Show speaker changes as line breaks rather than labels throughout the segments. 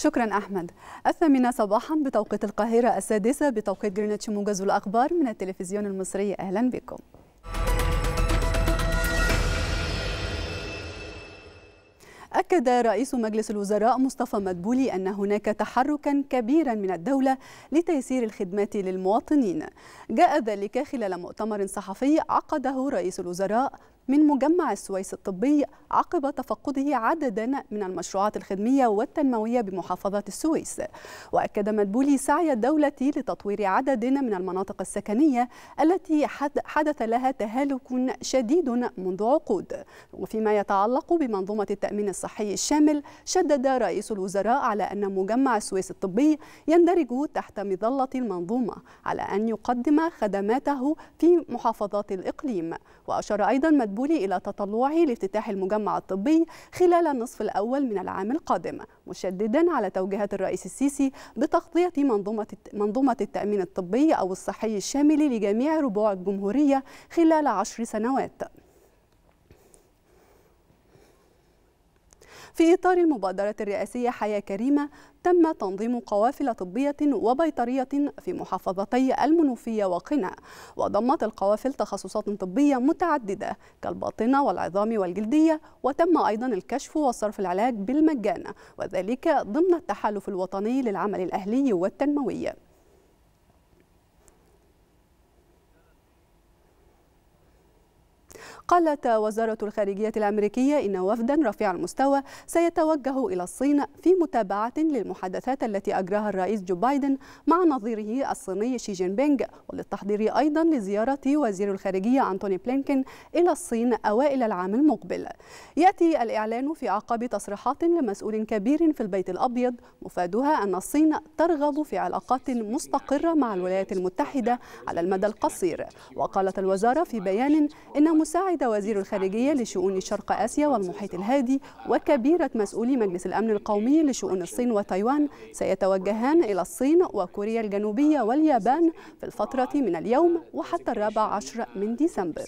شكرا أحمد الثامنة صباحا بتوقيت القاهرة السادسة بتوقيت جرينتش موجز الأخبار من التلفزيون المصري أهلا بكم أكد رئيس مجلس الوزراء مصطفى مدبولي أن هناك تحركا كبيرا من الدولة لتيسير الخدمات للمواطنين جاء ذلك خلال مؤتمر صحفي عقده رئيس الوزراء من مجمع السويس الطبي عقب تفقده عددا من المشروعات الخدمية والتنموية بمحافظة السويس وأكد مدبولي سعي الدولة لتطوير عدد من المناطق السكنية التي حدث لها تهالك شديد منذ عقود وفيما يتعلق بمنظومة التأمين الصحي الشامل شدد رئيس الوزراء على أن مجمع السويس الطبي يندرج تحت مظلة المنظومة على أن يقدم خدماته في محافظات الإقليم وأشار أيضا مدبولي الكابولي إلى تطلعه لافتتاح المجمع الطبي خلال النصف الأول من العام القادم مشددا على توجيهات الرئيس السيسي بتغطية منظومة, منظومة التأمين الطبي أو الصحي الشامل لجميع ربوع الجمهورية خلال عشر سنوات في إطار المبادرة الرئاسية حياة كريمة تم تنظيم قوافل طبية وبيطرية في محافظتي المنوفية وقنا وضمت القوافل تخصصات طبية متعددة كالباطنة والعظام والجلدية وتم أيضا الكشف وصرف العلاج بالمجان وذلك ضمن التحالف الوطني للعمل الأهلي والتنموي قالت وزارة الخارجية الأمريكية إن وفدا رفيع المستوى سيتوجه إلى الصين في متابعة للمحادثات التي أجراها الرئيس جو بايدن مع نظيره الصيني شي جين بينغ وللتحضير أيضا لزيارة وزير الخارجية أنتوني بلينكين إلى الصين أوائل العام المقبل يأتي الإعلان في أعقاب تصريحات لمسؤول كبير في البيت الأبيض مفادها أن الصين ترغب في علاقات مستقرة مع الولايات المتحدة على المدى القصير وقالت الوزارة في بيان إن مساعد أكد وزير الخارجية لشؤون شرق آسيا والمحيط الهادي وكبيرة مسؤولي مجلس الأمن القومي لشؤون الصين وتايوان سيتوجهان إلى الصين وكوريا الجنوبية واليابان في الفترة من اليوم وحتى الرابع عشر من ديسمبر.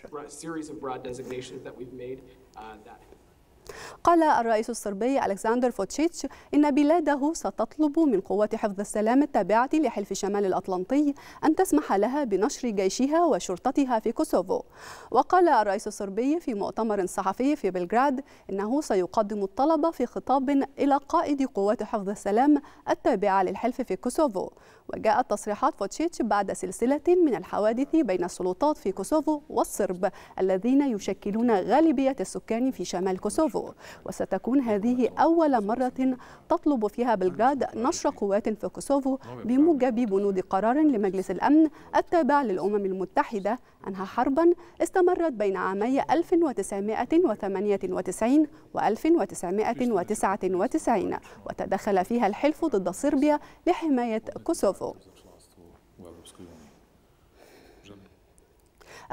قال الرئيس الصربي ألكسندر فوتشيتش إن بلاده ستطلب من قوات حفظ السلام التابعة لحلف شمال الأطلنطي أن تسمح لها بنشر جيشها وشرطتها في كوسوفو وقال الرئيس الصربي في مؤتمر صحفي في بلغراد إنه سيقدم الطلب في خطاب إلى قائد قوات حفظ السلام التابعة للحلف في كوسوفو وجاءت تصريحات فوتشيتش بعد سلسلة من الحوادث بين السلطات في كوسوفو والصرب الذين يشكلون غالبية السكان في شمال كوسوفو وستكون هذه أول مرة تطلب فيها بلغراد نشر قوات في كوسوفو بموجب بنود قرار لمجلس الأمن التابع للأمم المتحدة أنها حربا استمرت بين عامي 1998 و 1999 وتدخل فيها الحلف ضد صربيا لحماية كوسوفو.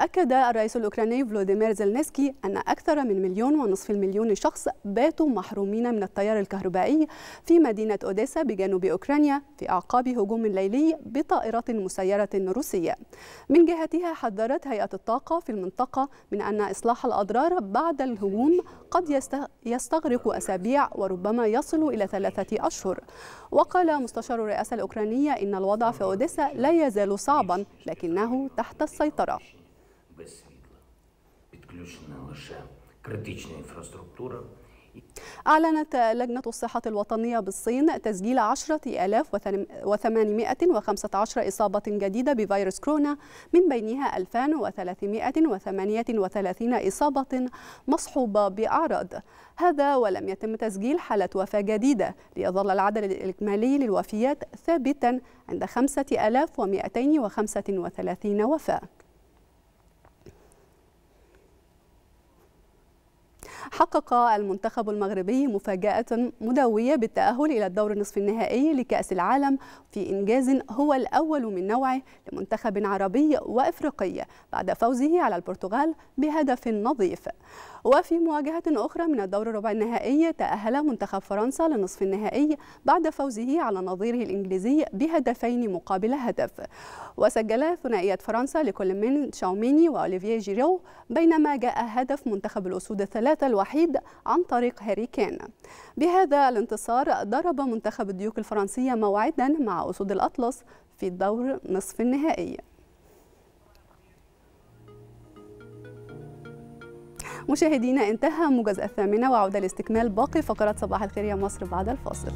أكد الرئيس الأوكراني فلوديمير زيلنسكي أن أكثر من مليون ونصف المليون شخص باتوا محرومين من التيار الكهربائي في مدينة أوديسا بجنوب أوكرانيا في أعقاب هجوم ليلي بطائرات مسيرة روسية من جهتها حذرت هيئة الطاقة في المنطقة من أن إصلاح الأضرار بعد الهجوم قد يستغرق أسابيع وربما يصل إلى ثلاثة أشهر وقال مستشار الرئاسة الأوكرانية إن الوضع في أوديسا لا يزال صعبا لكنه تحت السيطرة без світла. Підключена лише критична інфраструктура. أعلنت لجنة الصحة الوطنية بالصين تسجيل 10815 إصابة جديدة بفيروس كورونا من بينها 2338 إصابة مصحوبة بأعراض هذا ولم يتم تسجيل حالة وفاة جديدة ليظل العدد الإجمالي للوفيات ثابتا عند 5235 وفاة حقق المنتخب المغربي مفاجأة مدوية بالتأهل إلى الدور النصف النهائي لكأس العالم في إنجاز هو الأول من نوعه لمنتخب عربي وإفريقي بعد فوزه على البرتغال بهدف نظيف وفي مواجهة أخرى من الدور الربع النهائي تأهل منتخب فرنسا لنصف النهائي بعد فوزه على نظيره الإنجليزي بهدفين مقابل هدف وسجل ثنائية فرنسا لكل من شاوميني وأوليفيه جيرو بينما جاء هدف منتخب الأسود الثلاثة الواحد الوحيد عن طريق هاري كان بهذا الانتصار ضرب منتخب الديوك الفرنسية موعدا مع أسود الأطلس في الدور نصف النهائي مشاهدينا انتهى موجز الثامنة وعودة لاستكمال باقي فقرات صباح الخير يا مصر بعد الفاصل